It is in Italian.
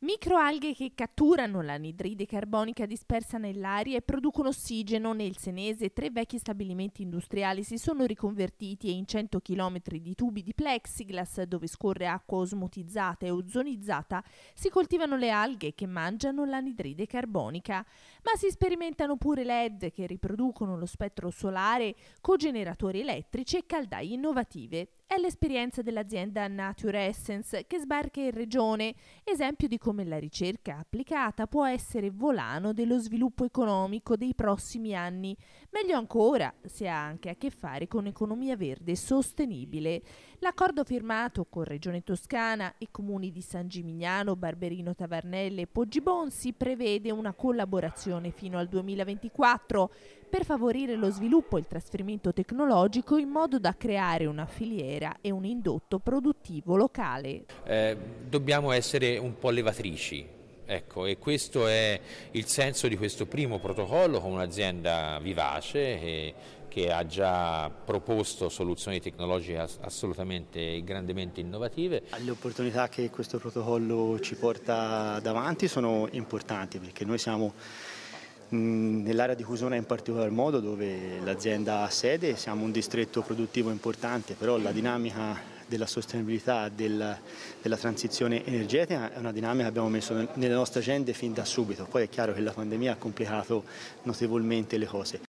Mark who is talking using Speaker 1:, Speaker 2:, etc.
Speaker 1: Microalghe che catturano l'anidride carbonica dispersa nell'aria e producono ossigeno nel Senese, tre vecchi stabilimenti industriali si sono riconvertiti e in 100 km di tubi di plexiglass dove scorre acqua osmotizzata e ozonizzata si coltivano le alghe che mangiano l'anidride carbonica. Ma si sperimentano pure LED che riproducono lo spettro solare, cogeneratori elettrici e caldaie innovative è l'esperienza dell'azienda Nature Essence che sbarca in regione, esempio di come la ricerca applicata può essere volano dello sviluppo economico dei prossimi anni, meglio ancora se ha anche a che fare con economia verde sostenibile. L'accordo firmato con Regione Toscana e comuni di San Gimignano, Barberino Tavarnelle e Poggibonsi prevede una collaborazione fino al 2024 per favorire lo sviluppo e il trasferimento tecnologico in modo da creare una filiera filiera e un indotto produttivo locale.
Speaker 2: Eh, dobbiamo essere un po' levatrici, Ecco, e questo è il senso di questo primo protocollo con un'azienda vivace che, che, ha già proposto soluzioni tecnologiche assolutamente grandemente innovative.
Speaker 3: Le opportunità che questo protocollo ci porta davanti sono importanti perché noi siamo Nell'area di Cusona in particolar modo dove l'azienda ha sede, siamo un distretto produttivo importante, però la dinamica della sostenibilità, della, della transizione energetica è una dinamica che abbiamo messo nelle nostre agende fin da subito, poi è chiaro che la pandemia ha complicato notevolmente le cose.